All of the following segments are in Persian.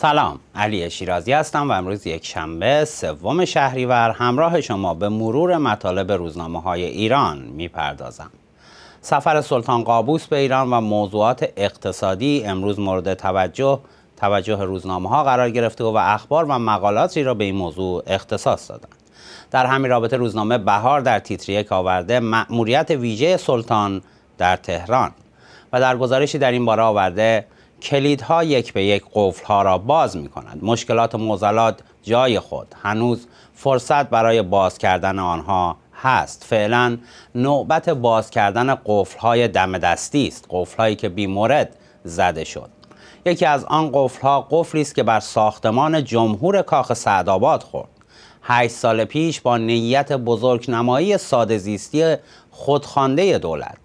سلام علی شیرازی هستم و امروز یک شنبه سوم شهریور همراه شما به مرور مطالب روزنامه های ایران میپردازم سفر سلطان قابوس به ایران و موضوعات اقتصادی امروز مورد توجه توجه روزنامه ها قرار گرفته و اخبار و مقالاتی را به این موضوع اختصاص دادند در همین رابطه روزنامه بهار در تیتری یک آورده مأموریت ویژه سلطان در تهران و در گزارشی در این باره آورده کلیدها یک به یک قفلها را باز می کند. مشکلات و موزلات جای خود هنوز فرصت برای باز کردن آنها هست فعلا نوبت باز کردن قفلهای دم دستی است قفلهایی که مورد زده شد یکی از آن قفلها قفلی است که بر ساختمان جمهور کاخ سعدآباد خورد هشت سال پیش با نیت بزرگنمایی ساده زیستی خودخوانده دولت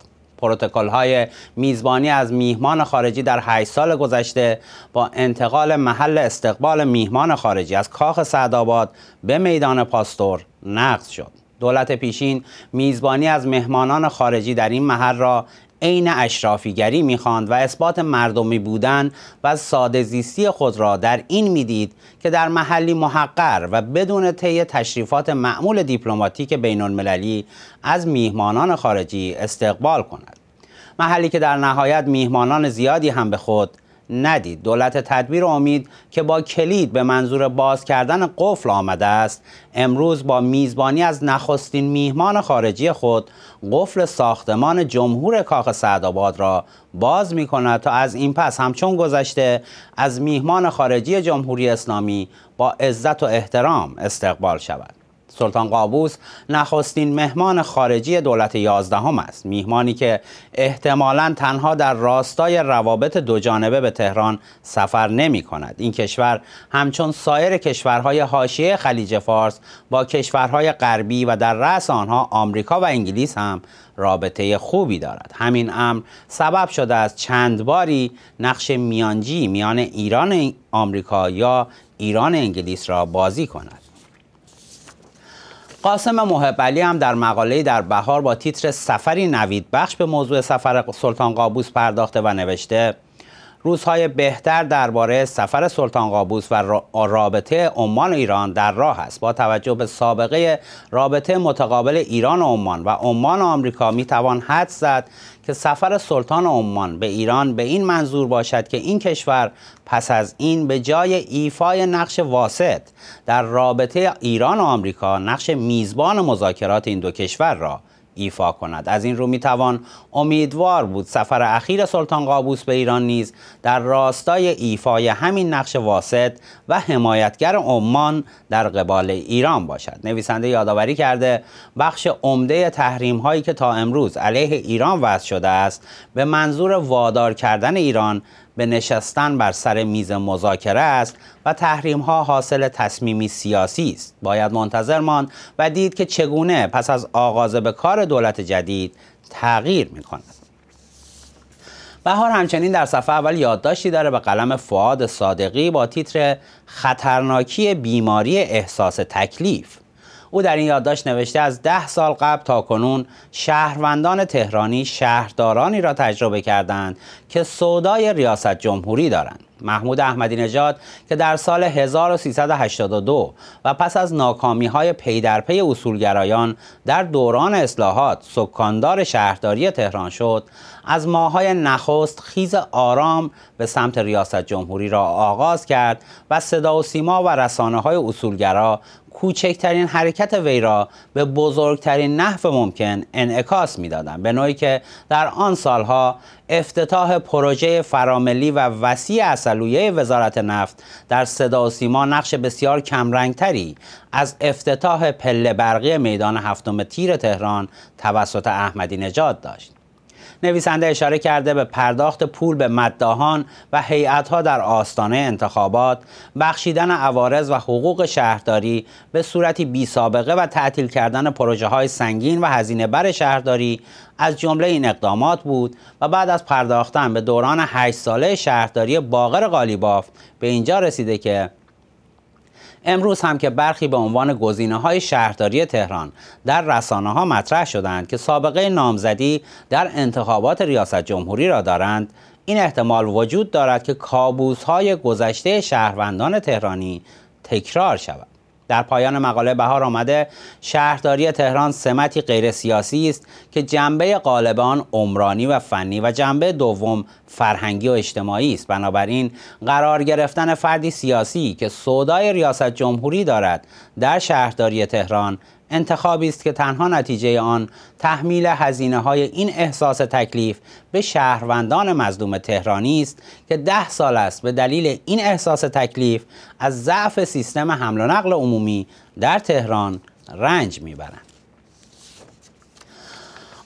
پروتکل های میزبانی از میهمان خارجی در 8 سال گذشته با انتقال محل استقبال میهمان خارجی از کاخ سعدآباد به میدان پاستور نقض شد. دولت پیشین میزبانی از مهمانان خارجی در این محل را عین اشرافیگری میخواند و اثبات مردمی بودن و ساده زیستی خود را در این میدید که در محلی محقر و بدون طی تشریفات معمول دیپلماتیک بین المللی از میهمانان خارجی استقبال کند محلی که در نهایت میهمانان زیادی هم به خود ندید دولت تدبیر امید که با کلید به منظور باز کردن قفل آمده است امروز با میزبانی از نخستین میهمان خارجی خود قفل ساختمان جمهور کاخ سعدآباد را باز می کند تا از این پس همچون گذشته از میهمان خارجی جمهوری اسلامی با عزت و احترام استقبال شود سلطان قابوس نخستین مهمان خارجی دولت یازدهم است میهمانی که احتمالا تنها در راستای روابط دو جانبه به تهران سفر نمی کند این کشور همچون سایر کشورهای حاشیه خلیج فارس با کشورهای غربی و در رأس آنها آمریکا و انگلیس هم رابطه خوبی دارد همین امر سبب شده از چند باری نقش میانجی میان ایران آمریکا یا ایران انگلیس را بازی کند قاسم محب هم در مقاله در بهار با تیتر سفری نوید بخش به موضوع سفر سلطان قابوس پرداخته و نوشته روزهای بهتر درباره سفر سلطان قابوس و رابطه عمان ایران در راه است با توجه به سابقه رابطه متقابل ایران و عمان و عمان و آمریکا می توان حد زد که سفر سلطان عمان به ایران به این منظور باشد که این کشور پس از این به جای ایفای نقش واسط در رابطه ایران و آمریکا نقش میزبان مذاکرات این دو کشور را ایفا کند از این رو می توان امیدوار بود سفر اخیر سلطان قابوس به ایران نیز در راستای ایفای همین نقش واسط و حمایتگر عمان در قبال ایران باشد نویسنده یادآوری کرده بخش عمده تحریم هایی که تا امروز علیه ایران وضع شده است به منظور وادار کردن ایران به نشستن بر سر میز مذاکره است و تحریم ها حاصل تصمیمی سیاسی است باید منتظر ماند و دید که چگونه پس از آغاز به کار دولت جدید تغییر می کند بهار همچنین در صفحه اول یادداشتی داره به قلم فعاد صادقی با تیتر خطرناکی بیماری احساس تکلیف او در این یادداشت نوشته از ده سال قبل تا کنون شهروندان تهرانی شهردارانی را تجربه کردند که سودای ریاست جمهوری دارند محمود احمدی نژاد که در سال 1382 و پس از ناکامی های پی اصولگرایان در دوران اصلاحات سکاندار شهرداری تهران شد از ماهای نخست خیز آرام به سمت ریاست جمهوری را آغاز کرد و صدا و سیما و رسانه های اصولگرا کوچکترین حرکت وی را به بزرگترین نحو ممکن انعکاس میدادند به نوعی که در آن سالها افتتاح پروژه فراملی و وسیع اولیه وزارت نفت در صدا سیما نقش بسیار کمرنگتری از افتتاح پله برقی میدان هفتم تیر تهران توسط احمدی نژاد داشت نویسنده اشاره کرده به پرداخت پول به مدداهان و هیئت‌ها در آستانه انتخابات، بخشیدن عوارض و حقوق شهرداری به صورتی بی سابقه و تعطیل کردن پروژه های سنگین و هزینه بر شهرداری از جمله این اقدامات بود و بعد از پرداختن به دوران 8 ساله شهرداری باغر قالیباف به اینجا رسیده که امروز هم که برخی به عنوان گزینه های شهرداری تهران در رسانه ها مطرح شدند که سابقه نامزدی در انتخابات ریاست جمهوری را دارند این احتمال وجود دارد که کابوس های گذشته شهروندان تهرانی تکرار شود در پایان مقاله بهار آمده شهرداری تهران سمتی غیر سیاسی است که جنبه غالب عمرانی و فنی و جنبه دوم فرهنگی و اجتماعی است بنابراین قرار گرفتن فردی سیاسی که سودای ریاست جمهوری دارد در شهرداری تهران انتخابی است که تنها نتیجه آن تحمیل هزینه های این احساس تکلیف به شهروندان مزدوم تهرانی است که ده سال است به دلیل این احساس تکلیف از ضعف سیستم حمل و نقل عمومی در تهران رنج میبرند.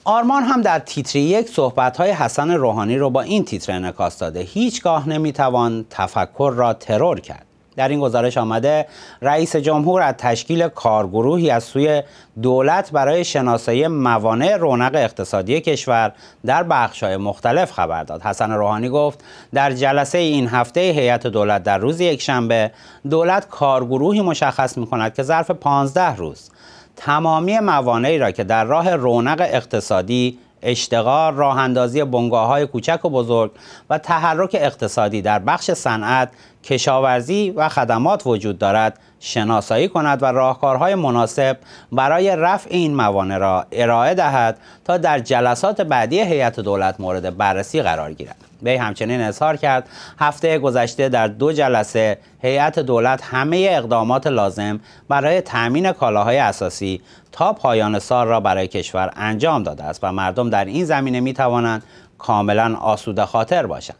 آرمان هم در تیتر یک صحبت های حسن روحانی رو با این تیتر انعکاس داده هیچگاه نمیتوان تفکر را ترور کرد در این گزارش آمده رئیس جمهور از تشکیل کارگروهی از سوی دولت برای شناسایی موانع رونق اقتصادی کشور در بخش‌های مختلف خبر داد. حسن روحانی گفت در جلسه این هفته هیئت دولت در روز یکشنبه دولت کارگروهی مشخص می‌کند که ظرف 15 روز تمامی موانعی را که در راه رونق اقتصادی اشتغال، راه بنگاه های کوچک و بزرگ و تحرک اقتصادی در بخش صنعت، کشاورزی و خدمات وجود دارد شناسایی کند و راهکارهای مناسب برای رفع این موانع را ارائه دهد تا در جلسات بعدی هیئت دولت مورد بررسی قرار گیرد وی همچنین اظهار کرد هفته گذشته در دو جلسه هیئت دولت همه اقدامات لازم برای تامین کالاهای اساسی تا پایان سال را برای کشور انجام داده است و مردم در این زمینه می توانند کاملا آسوده خاطر باشند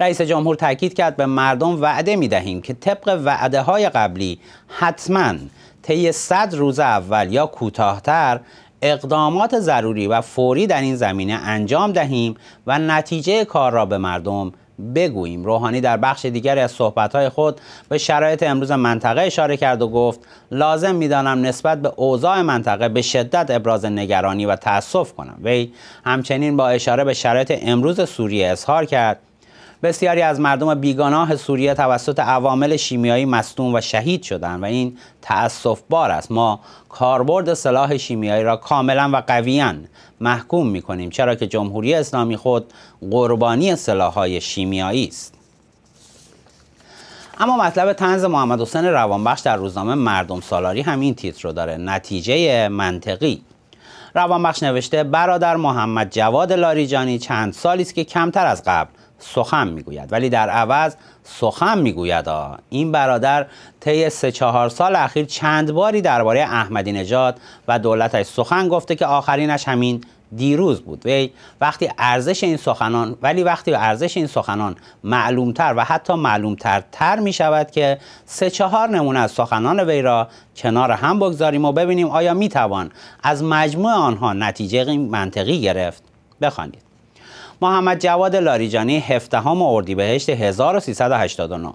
رئیس جمهور تاکید کرد به مردم وعده می دهیم که طبق وعده های قبلی حتما طی 100 روز اول یا کوتاهتر اقدامات ضروری و فوری در این زمینه انجام دهیم و نتیجه کار را به مردم بگوییم روحانی در بخش دیگری از صحبتهای خود به شرایط امروز منطقه اشاره کرد و گفت لازم میدانم نسبت به اوضاع منطقه به شدت ابراز نگرانی و تأسف کنم وی همچنین با اشاره به شرایط امروز سوریه اظهار کرد بسیاری از مردم بیگناه سوریه توسط عوامل شیمیایی مصدوم و شهید شدند و این تأسف بار است ما کاربرد سلاح شیمیایی را کاملا و قویا محکوم می کنیم چرا که جمهوری اسلامی خود قربانی های شیمیایی است اما مطلب تنز محمد حسین روانبخش در روزنامه مردم سالاری هم این تیتر رو داره نتیجه منطقی روانبخش نوشته برادر محمد جواد لاریجانی چند سالی است که کمتر از قبل سخن میگوید ولی در عوض سخن میگوید این برادر طی سه چهار سال اخیر چند باری درباره احمدی نژاد و دولتش سخن گفته که آخرینش همین دیروز بود وی وقتی ارزش این سخنان ولی وقتی ارزش این سخنان معلومتر و حتی معلومتر تر می شود که سه چهار نمونه از سخنان وی را کنار هم بگذاریم و ببینیم آیا می توان از مجموع آنها نتیجه منطقی گرفت بخوانید محمد جواد لاریجانی 17 اردیبهشت 1389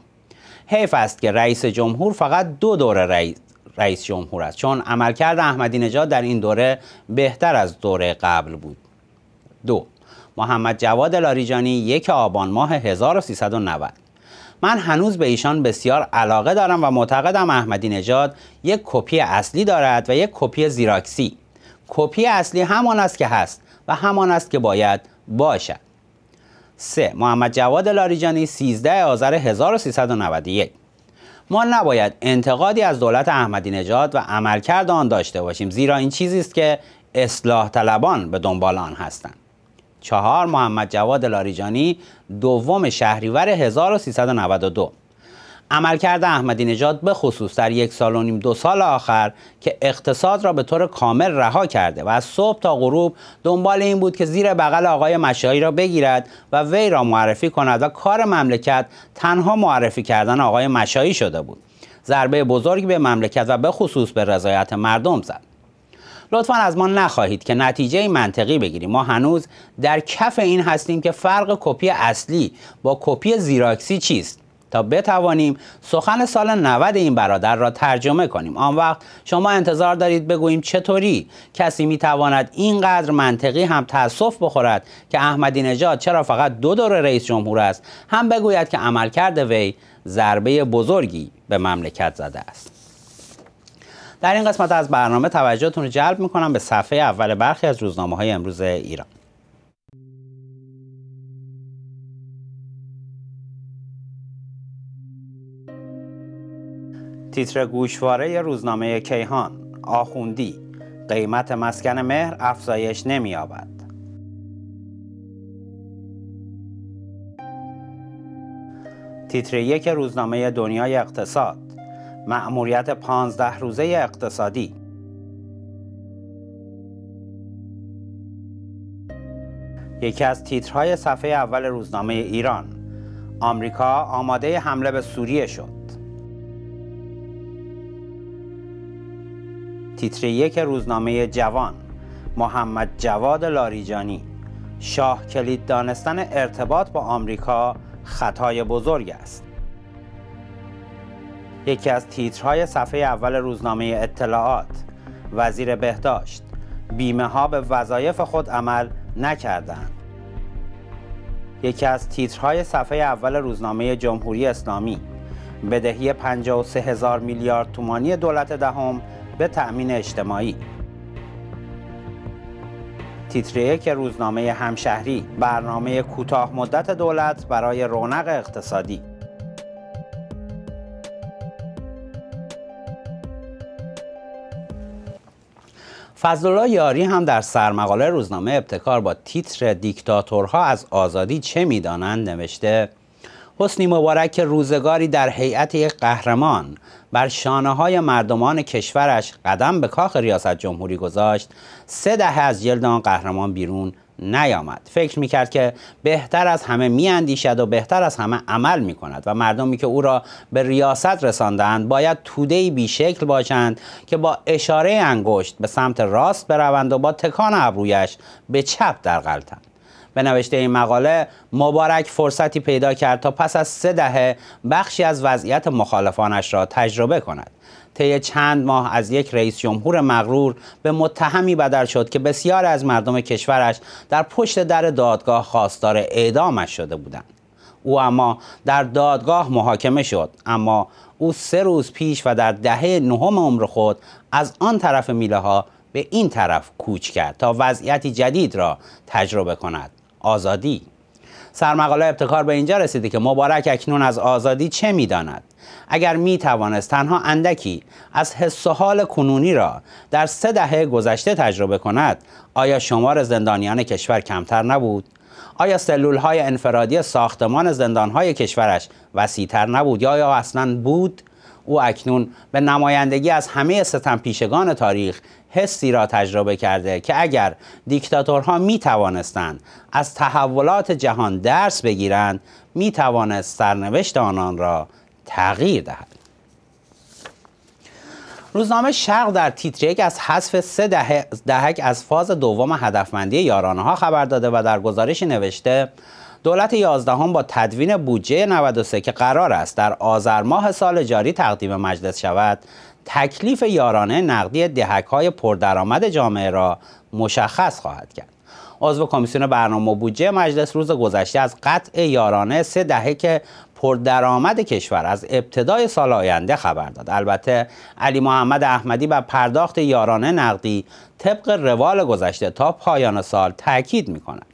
حیف است که رئیس جمهور فقط دو دوره رئیس جمهور است چون عملکرد احمدی نژاد در این دوره بهتر از دوره قبل بود دو محمد جواد لاریجانی یک آبان ماه 1390 من هنوز به ایشان بسیار علاقه دارم و معتقدم احمدی نژاد یک کپی اصلی دارد و یک کپی زیراکسی کپی اصلی همان است که هست و همان است که باید باشد 3. محمد جواد لاریجانی 13 آذر 1391 ما نباید انتقادی از دولت احمدی نژاد و عملکرد آن داشته باشیم زیرا این چیزی است که اصلاح طلبان به دنبال آن هستند. چهار محمد جواد لاریجانی دوم شهریور 1392 عملکرد احمدی نژاد به خصوص در یک سال و نیم دو سال آخر که اقتصاد را به طور کامل رها کرده و از صبح تا غروب دنبال این بود که زیر بغل آقای مشایی را بگیرد و وی را معرفی کند و کار مملکت تنها معرفی کردن آقای مشایی شده بود ضربه بزرگی به مملکت و به خصوص به رضایت مردم زد لطفا از ما نخواهید که نتیجه منطقی بگیریم ما هنوز در کف این هستیم که فرق کپی اصلی با کپی زیراکسی چیست تا بتوانیم سخن سال 90 این برادر را ترجمه کنیم آن وقت شما انتظار دارید بگوییم چطوری کسی میتواند اینقدر منطقی هم تاسف بخورد که احمدی نژاد چرا فقط دو دور رئیس جمهور است هم بگوید که عملکرد وی ضربه بزرگی به مملکت زده است در این قسمت از برنامه توجهتون رو جلب میکنم به صفحه اول برخی از روزنامه های امروز ایران تیتر گوشواره روزنامه کیهان آخوندی قیمت مسکن مهر افزایش نمییابد تیتر یک روزنامه دنیای اقتصاد مأموریت 15 روزه اقتصادی یکی از تیترهای صفحه اول روزنامه ایران آمریکا آماده حمله به سوریه شد تیتر یک روزنامه جوان محمد جواد لاریجانی شاه کلید دانستن ارتباط با آمریکا خطای بزرگ است یکی از تیترهای صفحه اول روزنامه اطلاعات وزیر بهداشت بیمه ها به وظایف خود عمل نکردند یکی از تیترهای صفحه اول روزنامه جمهوری اسلامی بدهی 53 هزار میلیارد تومانی دولت دهم به تأمین اجتماعی تیتر یک روزنامه همشهری برنامه کوتاه مدت دولت برای رونق اقتصادی فضلالله یاری هم در سرمقاله روزنامه ابتکار با تیتر دیکتاتورها از آزادی چه میدانند نوشته حسنی مبارک روزگاری در هیئت یک قهرمان بر شانه های مردمان کشورش قدم به کاخ ریاست جمهوری گذاشت سه دهه از جلد آن قهرمان بیرون نیامد فکر میکرد که بهتر از همه میاندیشد و بهتر از همه عمل میکند و مردمی که او را به ریاست رساندند باید تودهای بیشکل باشند که با اشاره انگشت به سمت راست بروند و با تکان ابرویش به چپ در غلطند به نوشته این مقاله مبارک فرصتی پیدا کرد تا پس از سه دهه بخشی از وضعیت مخالفانش را تجربه کند طی چند ماه از یک رئیس جمهور مغرور به متهمی بدل شد که بسیار از مردم کشورش در پشت در دادگاه خواستار اعدامش شده بودند او اما در دادگاه محاکمه شد اما او سه روز پیش و در دهه نهم عمر خود از آن طرف میله ها به این طرف کوچ کرد تا وضعیتی جدید را تجربه کند آزادی سرمقاله ابتکار به اینجا رسیده که مبارک اکنون از آزادی چه میداند اگر می توانست تنها اندکی از حس و حال کنونی را در سه دهه گذشته تجربه کند آیا شمار زندانیان کشور کمتر نبود آیا سلول های انفرادی ساختمان زندان های کشورش وسیعتر نبود یا یا اصلا بود او اکنون به نمایندگی از همه ستم پیشگان تاریخ حسی را تجربه کرده که اگر دیکتاتورها می توانستند از تحولات جهان درس بگیرند می توانست سرنوشت آنان را تغییر دهد روزنامه شرق در تیتر یک از حذف سه دهک از فاز دوم هدفمندی یارانه ها خبر داده و در گزارش نوشته دولت یازدهم با تدوین بودجه 93 که قرار است در آذر ماه سال جاری تقدیم مجلس شود تکلیف یارانه نقدی دهک های پردرآمد جامعه را مشخص خواهد کرد عضو کمیسیون برنامه بودجه مجلس روز گذشته از قطع یارانه سه دهک پردرآمد کشور از ابتدای سال آینده خبر داد البته علی محمد احمدی بر پرداخت یارانه نقدی طبق روال گذشته تا پایان سال تاکید کند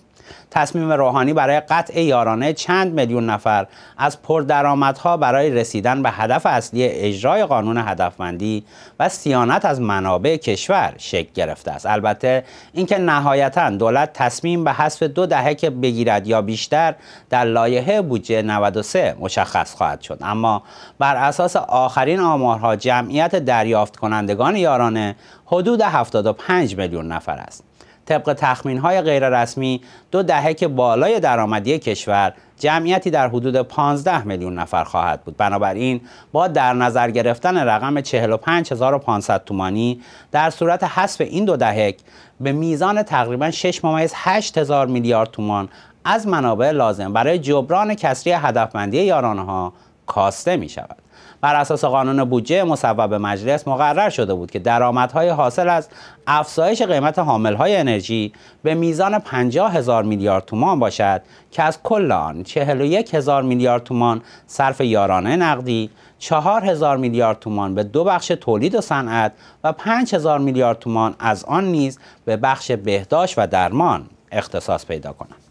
تصمیم روحانی برای قطع یارانه چند میلیون نفر از پردرآمدها برای رسیدن به هدف اصلی اجرای قانون هدفمندی و سیانت از منابع کشور شکل گرفته است البته اینکه نهایتا دولت تصمیم به حذف دو دهه که بگیرد یا بیشتر در لایحه بودجه 93 مشخص خواهد شد اما بر اساس آخرین آمارها جمعیت دریافت کنندگان یارانه حدود 75 میلیون نفر است طبق تخمین های غیر رسمی دو دهه بالای درآمدی کشور جمعیتی در حدود 15 میلیون نفر خواهد بود بنابراین با در نظر گرفتن رقم 45500 تومانی در صورت حذف این دو دهک به میزان تقریبا 6 ممیز 8 هزار میلیارد تومان از منابع لازم برای جبران کسری هدفمندی یارانها کاسته می شود بر اساس قانون بودجه مصوب مجلس مقرر شده بود که درآمدهای حاصل از افزایش قیمت های انرژی به میزان 50 هزار میلیارد تومان باشد که از کل آن 41 هزار میلیارد تومان صرف یارانه نقدی، 4 هزار میلیارد تومان به دو بخش تولید و صنعت و 5 هزار میلیارد تومان از آن نیز به بخش بهداشت و درمان اختصاص پیدا کنند.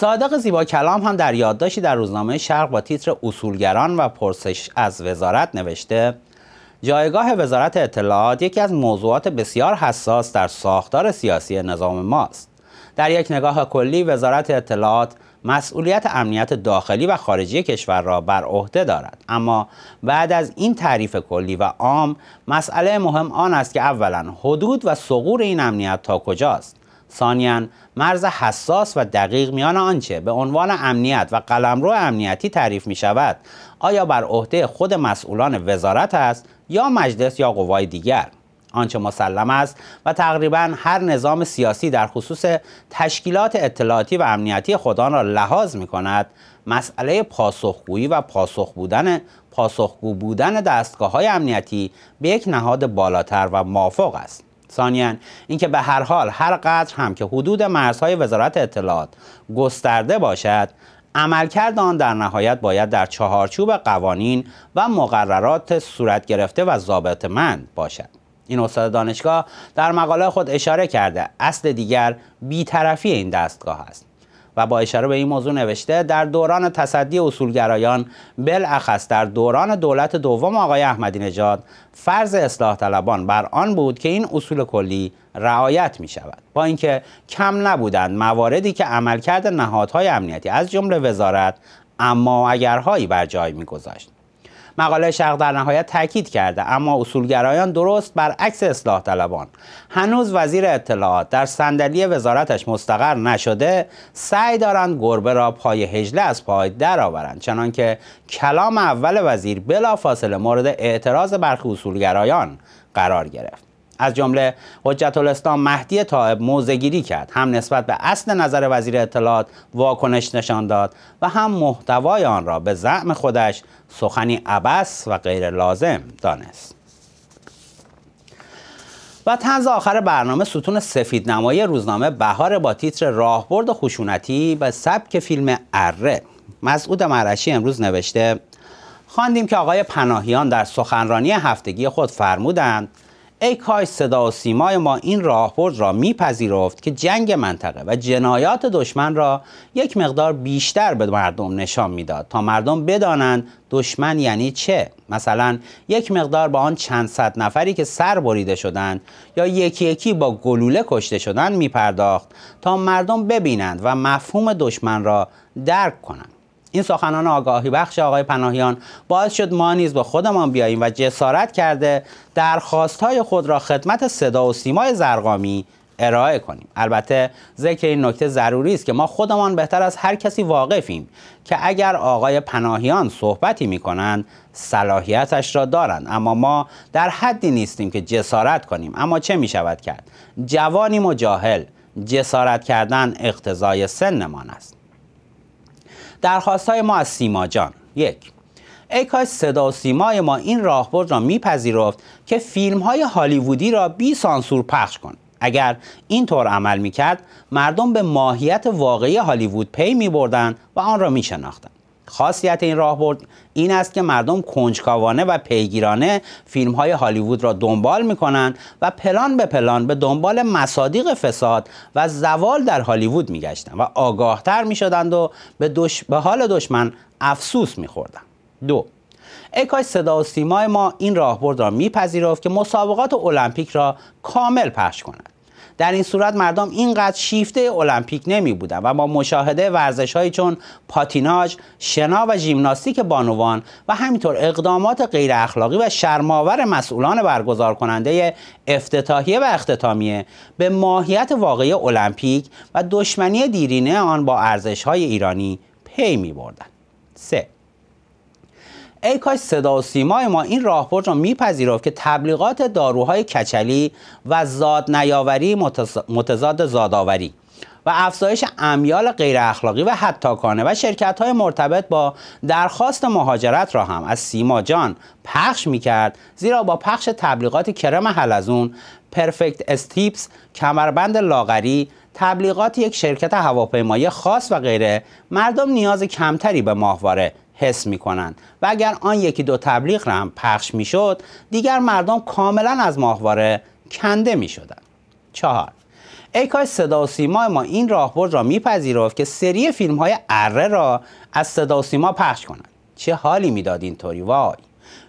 صادق زیبا کلام هم در یادداشتی در روزنامه شرق با تیتر اصولگران و پرسش از وزارت نوشته جایگاه وزارت اطلاعات یکی از موضوعات بسیار حساس در ساختار سیاسی نظام ماست در یک نگاه کلی وزارت اطلاعات مسئولیت امنیت داخلی و خارجی کشور را بر عهده دارد اما بعد از این تعریف کلی و عام مسئله مهم آن است که اولا حدود و صغور این امنیت تا کجاست ثانیا مرز حساس و دقیق میان آنچه به عنوان امنیت و قلمرو امنیتی تعریف می شود آیا بر عهده خود مسئولان وزارت است یا مجلس یا قوای دیگر آنچه مسلم است و تقریبا هر نظام سیاسی در خصوص تشکیلات اطلاعاتی و امنیتی خود را لحاظ می کند مسئله پاسخگویی و پاسخ بودن پاسخگو بودن دستگاه های امنیتی به یک نهاد بالاتر و موافق است ثانیا اینکه به هر حال هر قدر هم که حدود مرزهای وزارت اطلاعات گسترده باشد عملکرد آن در نهایت باید در چهارچوب قوانین و مقررات صورت گرفته و ضابط مند باشد این استاد دانشگاه در مقاله خود اشاره کرده اصل دیگر بیطرفی این دستگاه است و با اشاره به این موضوع نوشته در دوران تصدی اصولگرایان بالاخص در دوران دولت دوم آقای احمدی نژاد فرض اصلاح طلبان بر آن بود که این اصول کلی رعایت می شود با اینکه کم نبودند مواردی که عملکرد نهادهای امنیتی از جمله وزارت اما اگرهایی بر جای گذاشت مقاله شرق در نهایت تاکید کرده اما اصولگرایان درست برعکس اصلاح طلبان هنوز وزیر اطلاعات در صندلی وزارتش مستقر نشده سعی دارند گربه را پای هجله از پای درآورند چنانکه کلام اول وزیر بلافاصله مورد اعتراض برخی اصولگرایان قرار گرفت از جمله حجت الاسلام مهدی طائب موزگیری کرد هم نسبت به اصل نظر وزیر اطلاعات واکنش نشان داد و هم محتوای آن را به زعم خودش سخنی عبس و غیر لازم دانست و تنز آخر برنامه ستون سفید نمایی روزنامه بهار با تیتر راهبرد خشونتی به سبک فیلم اره مسعود مرشی امروز نوشته خواندیم که آقای پناهیان در سخنرانی هفتگی خود فرمودند ای کاش صدا و سیمای ما این راهبرد را میپذیرفت که جنگ منطقه و جنایات دشمن را یک مقدار بیشتر به مردم نشان میداد تا مردم بدانند دشمن یعنی چه مثلا یک مقدار با آن چند صد نفری که سر بریده شدند یا یکی یکی با گلوله کشته شدن میپرداخت تا مردم ببینند و مفهوم دشمن را درک کنند این سخنان آگاهی بخش آقای پناهیان باعث شد ما نیز به خودمان بیاییم و جسارت کرده درخواستهای خود را خدمت صدا و سیمای زرقامی ارائه کنیم البته ذکر این نکته ضروری است که ما خودمان بهتر از هر کسی واقفیم که اگر آقای پناهیان صحبتی می کنند صلاحیتش را دارند اما ما در حدی نیستیم که جسارت کنیم اما چه می شود کرد جوانی و جاهل جسارت کردن اقتضای سنمان است درخواست های ما از سیما جان یک ای کاش صدا و سیمای ما این راهبرد را میپذیرفت که فیلم های هالیوودی را بی سانسور پخش کن اگر اینطور عمل میکرد مردم به ماهیت واقعی هالیوود پی میبردند و آن را میشناختند خاصیت این راهبرد این است که مردم کنجکاوانه و پیگیرانه فیلم های هالیوود را دنبال می کنند و پلان به پلان به دنبال مصادیق فساد و زوال در هالیوود می گشتند و آگاهتر می شدند و به, به حال دشمن افسوس می خوردند. دو اکای صدا و سیمای ما این راهبرد را میپذیرفت که مسابقات المپیک را کامل پخش کند در این صورت مردم اینقدر شیفته المپیک نمی بودن و با مشاهده ورزش چون پاتیناج، شنا و ژیمناستیک بانوان و همینطور اقدامات غیر اخلاقی و شرماور مسئولان برگزار کننده افتتاحیه و اختتامیه به ماهیت واقعی المپیک و دشمنی دیرینه آن با ارزش های ایرانی پی می بردن. 3. ای کاش صدا و سیمای ما این راهبرد را میپذیرفت که تبلیغات داروهای کچلی و زاد نیاوری متضاد زادآوری و افزایش امیال غیر اخلاقی و حتاکانه و شرکت های مرتبط با درخواست مهاجرت را هم از سیما جان پخش می کرد زیرا با پخش تبلیغات کرم حلزون پرفکت استیپس کمربند لاغری تبلیغات یک شرکت هواپیمایی خاص و غیره مردم نیاز کمتری به ماهواره حس میکنند و اگر آن یکی دو تبلیغ را هم پخش میشد دیگر مردم کاملا از ماهواره کنده میشدند چهار ای کاش صدا و سیما ما این راهبرد را میپذیرفت که سری فیلم های اره را از صدا و سیما پخش کنند چه حالی میداد اینطوری وای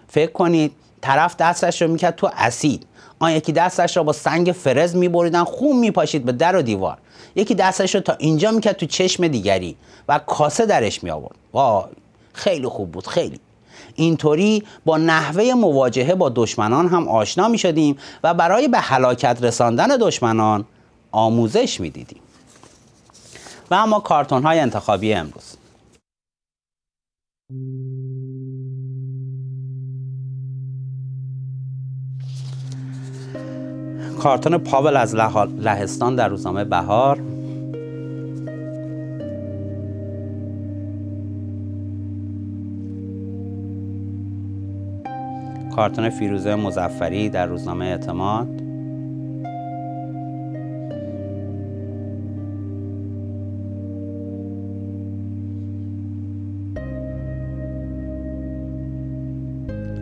فکر کنید طرف دستش رو میکرد تو اسید آن یکی دستش را با سنگ فرز میبریدن خون میپاشید به در و دیوار یکی دستش رو تا اینجا میکرد تو چشم دیگری و کاسه درش می آورد وای خیلی خوب بود خیلی اینطوری با نحوه مواجهه با دشمنان هم آشنا می شدیم و برای به هلاکت رساندن دشمنان آموزش می دیدیم. و اما کارتون های انتخابی امروز کارتون پاول از لهستان در روزنامه بهار کارتون فیروزه مزفری در روزنامه اعتماد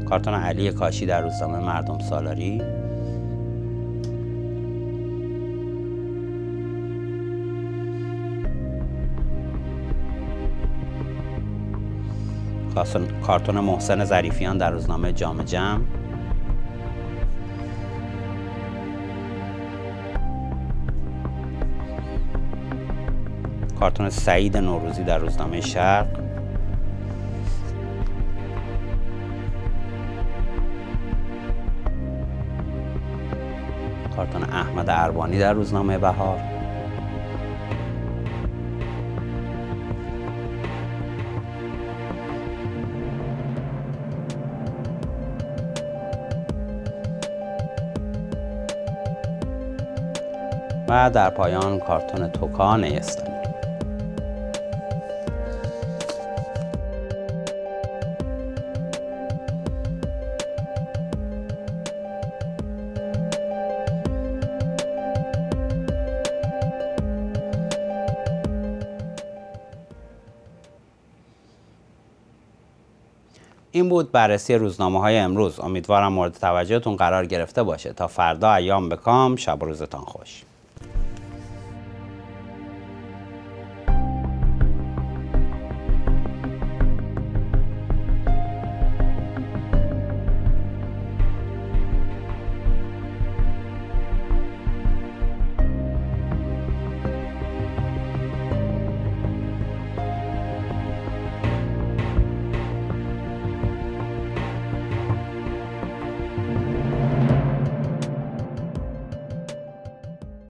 کارتون علی کاشی در روزنامه مردم سالاری کارتون محسن ظریفیان در روزنامه جام جمع کارتون سعید نوروزی در روزنامه شرق کارتون احمد اربانی در روزنامه بهار و در پایان کارتون توکان اسلامی این بود بررسی روزنامه های امروز امیدوارم مورد توجهتون قرار گرفته باشه تا فردا ایام بکام شب روزتان خوش